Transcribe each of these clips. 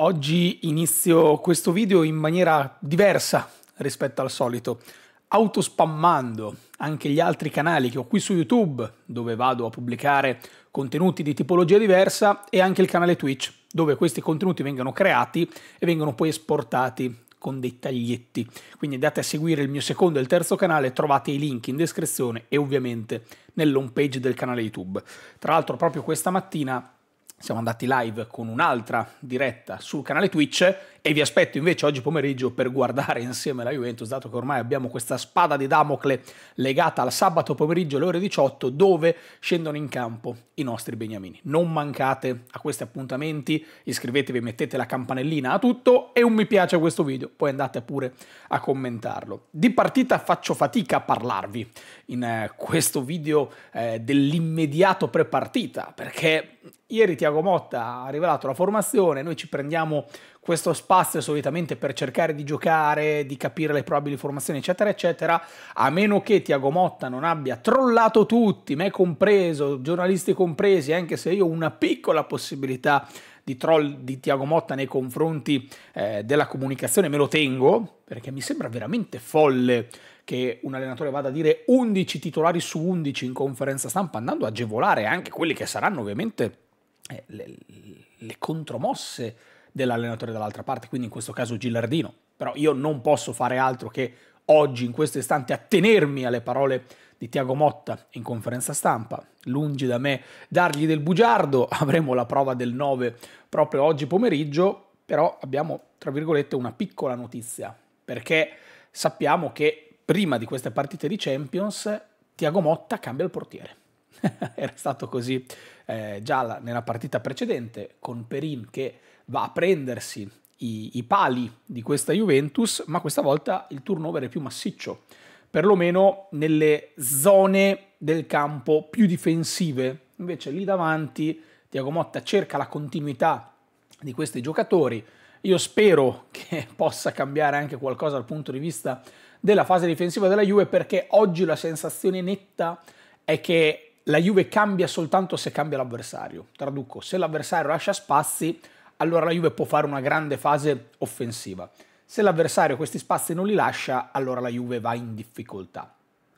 Oggi inizio questo video in maniera diversa rispetto al solito, autospammando anche gli altri canali che ho qui su YouTube, dove vado a pubblicare contenuti di tipologia diversa, e anche il canale Twitch, dove questi contenuti vengono creati e vengono poi esportati con dei taglietti. Quindi andate a seguire il mio secondo e il terzo canale, trovate i link in descrizione e ovviamente nell'home page del canale YouTube. Tra l'altro proprio questa mattina siamo andati live con un'altra diretta sul canale Twitch e vi aspetto invece oggi pomeriggio per guardare insieme la Juventus, dato che ormai abbiamo questa spada di Damocle legata al sabato pomeriggio alle ore 18, dove scendono in campo i nostri beniamini. Non mancate a questi appuntamenti, iscrivetevi, mettete la campanellina a tutto e un mi piace a questo video, poi andate pure a commentarlo. Di partita faccio fatica a parlarvi in eh, questo video eh, dell'immediato prepartita, perché ieri Tiago Motta ha rivelato la formazione, noi ci prendiamo questo spazio solitamente per cercare di giocare, di capire le probabili formazioni, eccetera, eccetera, a meno che Tiago Motta non abbia trollato tutti, me compreso, giornalisti compresi, anche se io ho una piccola possibilità di troll di Tiago Motta nei confronti eh, della comunicazione me lo tengo, perché mi sembra veramente folle che un allenatore vada a dire 11 titolari su 11 in conferenza stampa, andando a agevolare anche quelli che saranno ovviamente eh, le, le contromosse dell'allenatore dall'altra parte, quindi in questo caso Gillardino. Però io non posso fare altro che oggi, in questo istante, attenermi alle parole di Tiago Motta in conferenza stampa. Lungi da me dargli del bugiardo, avremo la prova del 9 proprio oggi pomeriggio, però abbiamo, tra virgolette, una piccola notizia, perché sappiamo che prima di queste partite di Champions Tiago Motta cambia il portiere. Era stato così eh, già la, nella partita precedente con Perin che va a prendersi i, i pali di questa Juventus, ma questa volta il turnover è più massiccio, perlomeno nelle zone del campo più difensive. Invece lì davanti Tiago Motta cerca la continuità di questi giocatori. Io spero che possa cambiare anche qualcosa dal punto di vista della fase difensiva della Juve perché oggi la sensazione netta è che la Juve cambia soltanto se cambia l'avversario. Traduco, se l'avversario lascia spazi, allora la Juve può fare una grande fase offensiva. Se l'avversario questi spazi non li lascia, allora la Juve va in difficoltà.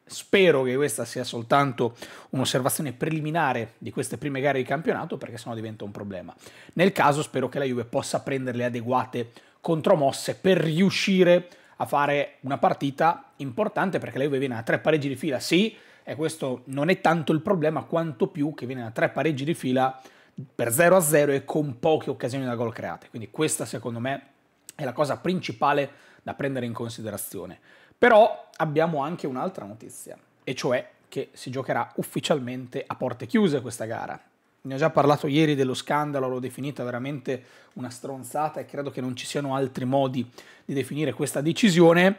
Spero che questa sia soltanto un'osservazione preliminare di queste prime gare di campionato, perché sennò diventa un problema. Nel caso spero che la Juve possa prendere le adeguate contromosse per riuscire a fare una partita importante, perché la Juve viene a tre pareggi di fila, sì, e questo non è tanto il problema, quanto più che viene a tre pareggi di fila per 0 a 0 e con poche occasioni da gol create. Quindi questa secondo me è la cosa principale da prendere in considerazione. Però abbiamo anche un'altra notizia, e cioè che si giocherà ufficialmente a porte chiuse questa gara. Ne ho già parlato ieri dello scandalo, l'ho definita veramente una stronzata e credo che non ci siano altri modi di definire questa decisione.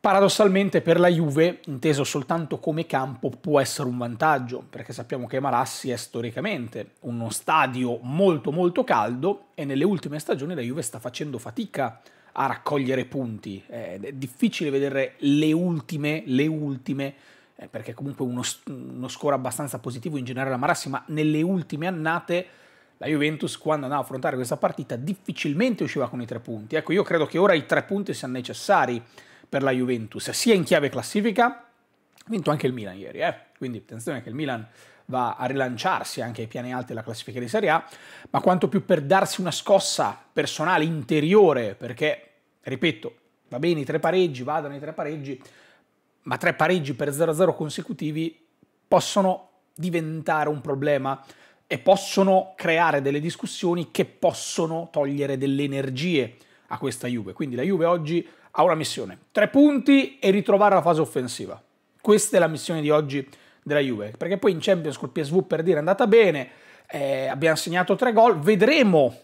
Paradossalmente per la Juve, inteso soltanto come campo, può essere un vantaggio, perché sappiamo che Marassi è storicamente uno stadio molto molto caldo e nelle ultime stagioni la Juve sta facendo fatica a raccogliere punti. È difficile vedere le ultime, le ultime, eh, perché comunque uno, uno score abbastanza positivo in generale a Marassi, ma nelle ultime annate la Juventus quando andava a affrontare questa partita difficilmente usciva con i tre punti. Ecco, io credo che ora i tre punti siano necessari per la Juventus, sia in chiave classifica, ha vinto anche il Milan ieri, eh? quindi attenzione che il Milan va a rilanciarsi anche ai piani alti della classifica di Serie A, ma quanto più per darsi una scossa personale, interiore, perché, ripeto, va bene i tre pareggi, vadano i tre pareggi, ma tre pareggi per 0-0 consecutivi possono diventare un problema e possono creare delle discussioni che possono togliere delle energie a questa Juve. Quindi la Juve oggi ha una missione, tre punti e ritrovare la fase offensiva. Questa è la missione di oggi della Juve, perché poi in Champions col PSV per dire è andata bene, eh, abbiamo segnato tre gol, vedremo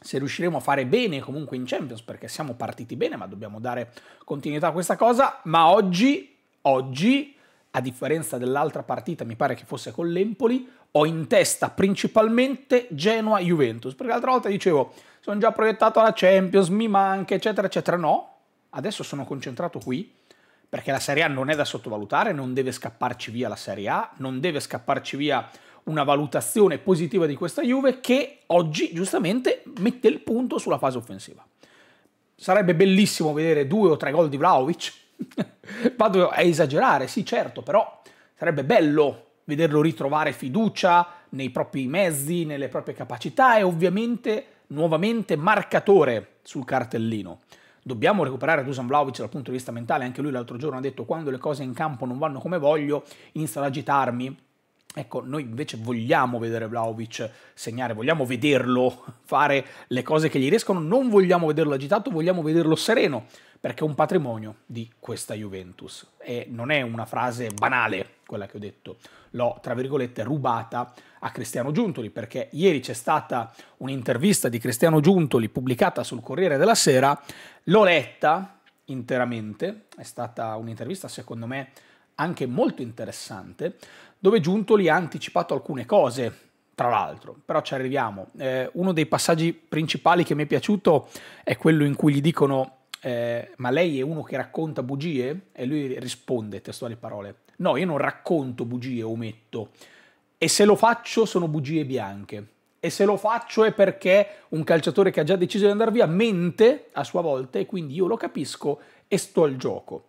se riusciremo a fare bene comunque in Champions, perché siamo partiti bene, ma dobbiamo dare continuità a questa cosa, ma oggi, oggi, a differenza dell'altra partita, mi pare che fosse con l'Empoli, ho in testa principalmente Genoa-Juventus, perché l'altra volta dicevo, sono già proiettato alla Champions, mi manca, eccetera, eccetera, no, adesso sono concentrato qui perché la Serie A non è da sottovalutare, non deve scapparci via la Serie A, non deve scapparci via una valutazione positiva di questa Juve che oggi giustamente mette il punto sulla fase offensiva. Sarebbe bellissimo vedere due o tre gol di Vlaovic, vado a esagerare, sì certo, però sarebbe bello vederlo ritrovare fiducia nei propri mezzi, nelle proprie capacità e ovviamente nuovamente marcatore sul cartellino dobbiamo recuperare Dusan Vlaovic dal punto di vista mentale, anche lui l'altro giorno ha detto quando le cose in campo non vanno come voglio inizio ad agitarmi, Ecco, noi invece vogliamo vedere Vlaovic segnare, vogliamo vederlo fare le cose che gli riescono, non vogliamo vederlo agitato, vogliamo vederlo sereno, perché è un patrimonio di questa Juventus. E non è una frase banale quella che ho detto, l'ho, tra virgolette, rubata a Cristiano Giuntoli, perché ieri c'è stata un'intervista di Cristiano Giuntoli pubblicata sul Corriere della Sera, l'ho letta interamente, è stata un'intervista secondo me anche molto interessante, dove Giuntoli ha anticipato alcune cose tra l'altro, però ci arriviamo. Eh, uno dei passaggi principali che mi è piaciuto è quello in cui gli dicono eh, ma lei è uno che racconta bugie? E lui risponde, testuali parole, no, io non racconto bugie, ometto. E se lo faccio sono bugie bianche. E se lo faccio è perché un calciatore che ha già deciso di andare via mente a sua volta e quindi io lo capisco e sto al gioco.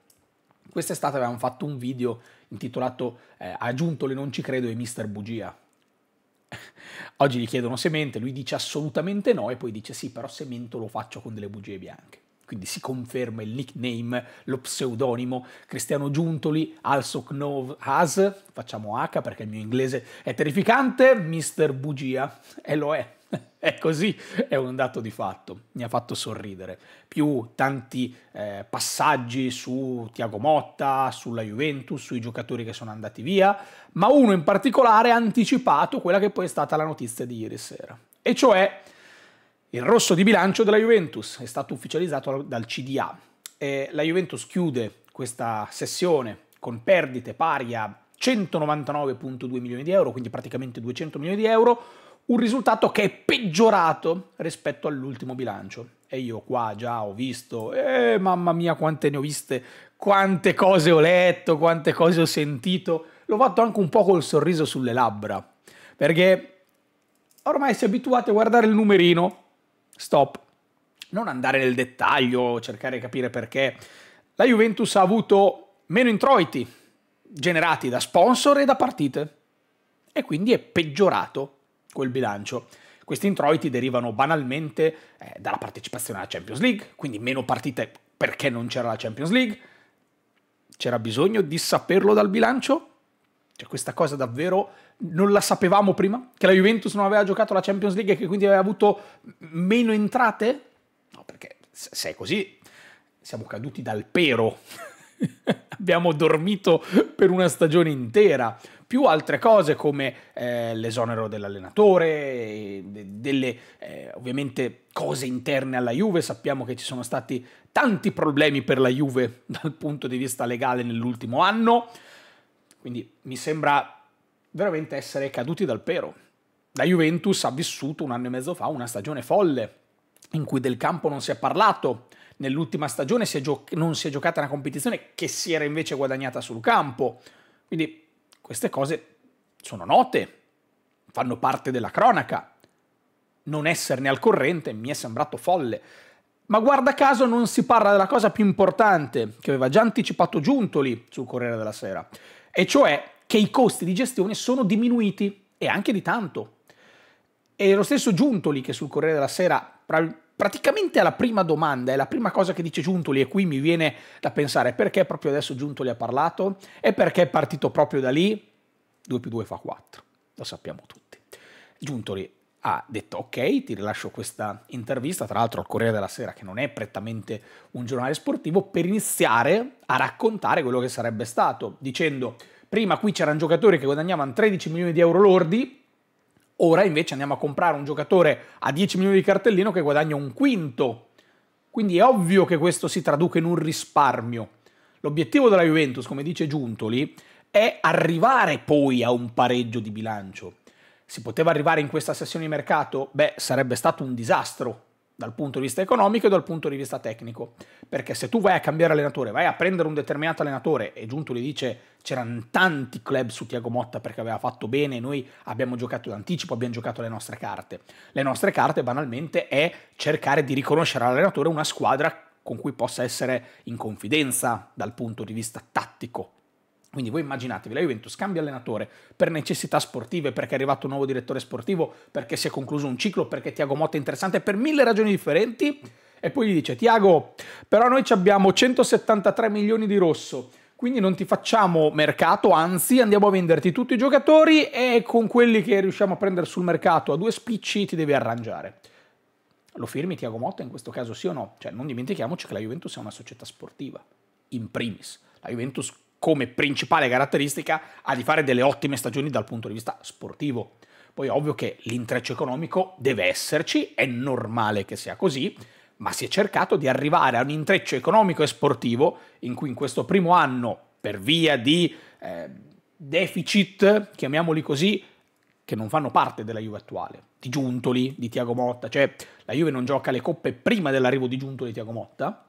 Quest'estate avevamo fatto un video intitolato eh, A Giuntole non ci credo e Mister Bugia. Oggi gli chiedono se mente, lui dice assolutamente no e poi dice sì, però se mento lo faccio con delle bugie bianche quindi si conferma il nickname, lo pseudonimo Cristiano Giuntoli, also Alsoknov Has, facciamo H perché il mio inglese è terrificante, Mister Bugia, e lo è. È così, è un dato di fatto, mi ha fatto sorridere. Più tanti eh, passaggi su Tiago Motta, sulla Juventus, sui giocatori che sono andati via, ma uno in particolare ha anticipato quella che poi è stata la notizia di ieri sera. E cioè il rosso di bilancio della Juventus è stato ufficializzato dal CDA. E la Juventus chiude questa sessione con perdite pari a 199.2 milioni di euro, quindi praticamente 200 milioni di euro, un risultato che è peggiorato rispetto all'ultimo bilancio. E io qua già ho visto, eh, mamma mia quante ne ho viste, quante cose ho letto, quante cose ho sentito. L'ho fatto anche un po' col sorriso sulle labbra, perché ormai si è abituati a guardare il numerino stop. Non andare nel dettaglio, cercare di capire perché. La Juventus ha avuto meno introiti generati da sponsor e da partite e quindi è peggiorato quel bilancio. Questi introiti derivano banalmente eh, dalla partecipazione alla Champions League, quindi meno partite perché non c'era la Champions League. C'era bisogno di saperlo dal bilancio? Cioè, questa cosa davvero non la sapevamo prima? Che la Juventus non aveva giocato la Champions League e che quindi aveva avuto meno entrate? No, perché se è così, siamo caduti dal pero. Abbiamo dormito per una stagione intera, più altre cose come eh, l'esonero dell'allenatore, delle eh, ovviamente cose interne alla Juve. Sappiamo che ci sono stati tanti problemi per la Juve dal punto di vista legale nell'ultimo anno quindi mi sembra veramente essere caduti dal pero. La Juventus ha vissuto un anno e mezzo fa una stagione folle, in cui del campo non si è parlato. Nell'ultima stagione si non si è giocata una competizione che si era invece guadagnata sul campo. Quindi queste cose sono note, fanno parte della cronaca. Non esserne al corrente mi è sembrato folle. Ma guarda caso non si parla della cosa più importante che aveva già anticipato Giuntoli sul Corriere della Sera, e cioè che i costi di gestione sono diminuiti e anche di tanto. E lo stesso Giuntoli che sul Corriere della Sera praticamente alla prima domanda, è la prima cosa che dice Giuntoli e qui mi viene da pensare perché proprio adesso Giuntoli ha parlato e perché è partito proprio da lì, 2 più 2 fa 4, lo sappiamo tutti. Giuntoli ha detto ok, ti rilascio questa intervista, tra l'altro al Corriere della Sera che non è prettamente un giornale sportivo, per iniziare a raccontare quello che sarebbe stato, dicendo prima qui c'erano giocatori che guadagnavano 13 milioni di euro lordi, ora invece andiamo a comprare un giocatore a 10 milioni di cartellino che guadagna un quinto. Quindi è ovvio che questo si traduca in un risparmio. L'obiettivo della Juventus, come dice Giuntoli, è arrivare poi a un pareggio di bilancio si poteva arrivare in questa sessione di mercato? Beh, sarebbe stato un disastro dal punto di vista economico e dal punto di vista tecnico. Perché se tu vai a cambiare allenatore, vai a prendere un determinato allenatore e Giunto gli dice c'erano tanti club su Tiago Motta perché aveva fatto bene, noi abbiamo giocato d'anticipo, abbiamo giocato le nostre carte. Le nostre carte banalmente è cercare di riconoscere all'allenatore una squadra con cui possa essere in confidenza dal punto di vista tattico, quindi voi immaginatevi, la Juventus cambia allenatore per necessità sportive, perché è arrivato un nuovo direttore sportivo, perché si è concluso un ciclo, perché Tiago Motta è interessante, per mille ragioni differenti, e poi gli dice Tiago, però noi abbiamo 173 milioni di rosso, quindi non ti facciamo mercato, anzi andiamo a venderti tutti i giocatori e con quelli che riusciamo a prendere sul mercato a due spicci ti devi arrangiare. Lo firmi Tiago Motta in questo caso sì o no? Cioè non dimentichiamoci che la Juventus è una società sportiva, in primis. La Juventus come principale caratteristica ha di fare delle ottime stagioni dal punto di vista sportivo. Poi è ovvio che l'intreccio economico deve esserci, è normale che sia così, ma si è cercato di arrivare a un intreccio economico e sportivo in cui in questo primo anno, per via di eh, deficit, chiamiamoli così, che non fanno parte della Juve attuale, di Giuntoli, di Tiago Motta, cioè la Juve non gioca le coppe prima dell'arrivo di Giuntoli e Tiago Motta,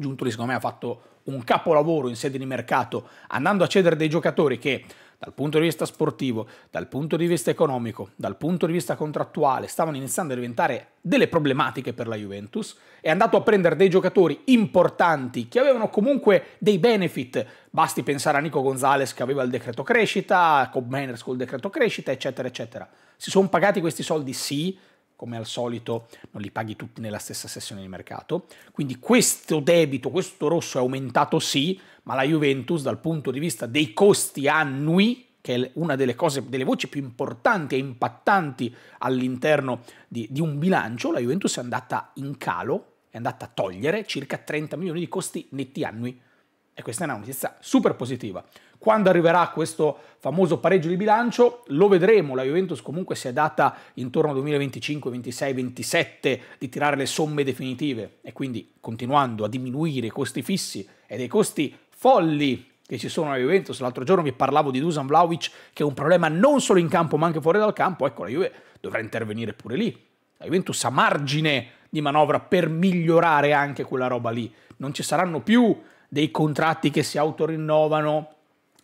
Giuntoli secondo me ha fatto un capolavoro in sede di mercato andando a cedere dei giocatori che dal punto di vista sportivo, dal punto di vista economico, dal punto di vista contrattuale, stavano iniziando a diventare delle problematiche per la Juventus, è andato a prendere dei giocatori importanti che avevano comunque dei benefit, basti pensare a Nico Gonzalez che aveva il decreto crescita, a Cobb Manners col decreto crescita, eccetera, eccetera. Si sono pagati questi soldi sì, come al solito non li paghi tutti nella stessa sessione di mercato. Quindi questo debito, questo rosso è aumentato sì, ma la Juventus dal punto di vista dei costi annui, che è una delle, cose, delle voci più importanti e impattanti all'interno di, di un bilancio, la Juventus è andata in calo, è andata a togliere circa 30 milioni di costi netti annui e questa è una notizia super positiva. Quando arriverà questo famoso pareggio di bilancio, lo vedremo. La Juventus comunque si è data intorno al 2025, 26, 27 di tirare le somme definitive e quindi continuando a diminuire i costi fissi e dei costi folli che ci sono alla Juventus. L'altro giorno vi parlavo di Dusan Vlaovic che è un problema non solo in campo ma anche fuori dal campo. Ecco, la Juve dovrà intervenire pure lì. La Juventus ha margine di manovra per migliorare anche quella roba lì. Non ci saranno più dei contratti che si autorinnovano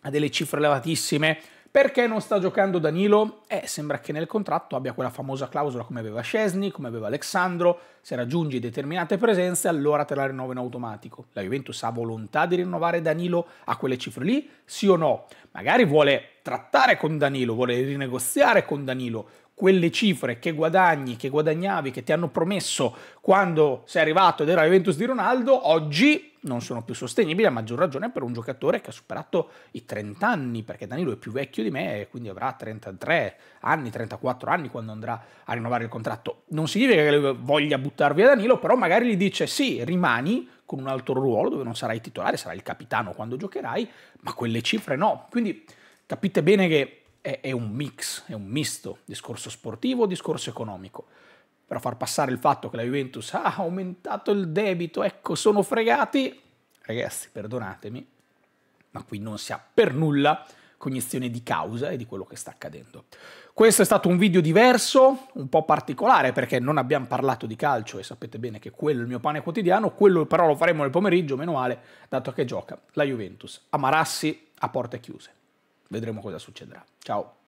a delle cifre elevatissime. Perché non sta giocando Danilo? Eh, sembra che nel contratto abbia quella famosa clausola come aveva Scesni, come aveva Alessandro. se raggiungi determinate presenze allora te la rinnovo in automatico. La Juventus ha volontà di rinnovare Danilo a quelle cifre lì? Sì o no? Magari vuole trattare con Danilo, vuole rinegoziare con Danilo, quelle cifre che guadagni, che guadagnavi, che ti hanno promesso quando sei arrivato ed era la Juventus di Ronaldo, oggi non sono più sostenibili, a maggior ragione per un giocatore che ha superato i 30 anni, perché Danilo è più vecchio di me e quindi avrà 33 anni, 34 anni quando andrà a rinnovare il contratto. Non significa che voglia buttar via Danilo, però magari gli dice sì, rimani con un altro ruolo dove non sarai titolare, sarai il capitano quando giocherai, ma quelle cifre no. Quindi capite bene che è, è un mix, è un misto, discorso sportivo, discorso economico. Però far passare il fatto che la Juventus ah, ha aumentato il debito, ecco, sono fregati, ragazzi, perdonatemi, ma qui non si ha per nulla cognizione di causa e di quello che sta accadendo. Questo è stato un video diverso, un po' particolare perché non abbiamo parlato di calcio e sapete bene che quello è il mio pane quotidiano, quello però lo faremo nel pomeriggio, meno male, dato che gioca la Juventus a Marassi a porte chiuse. Vedremo cosa succederà. Ciao.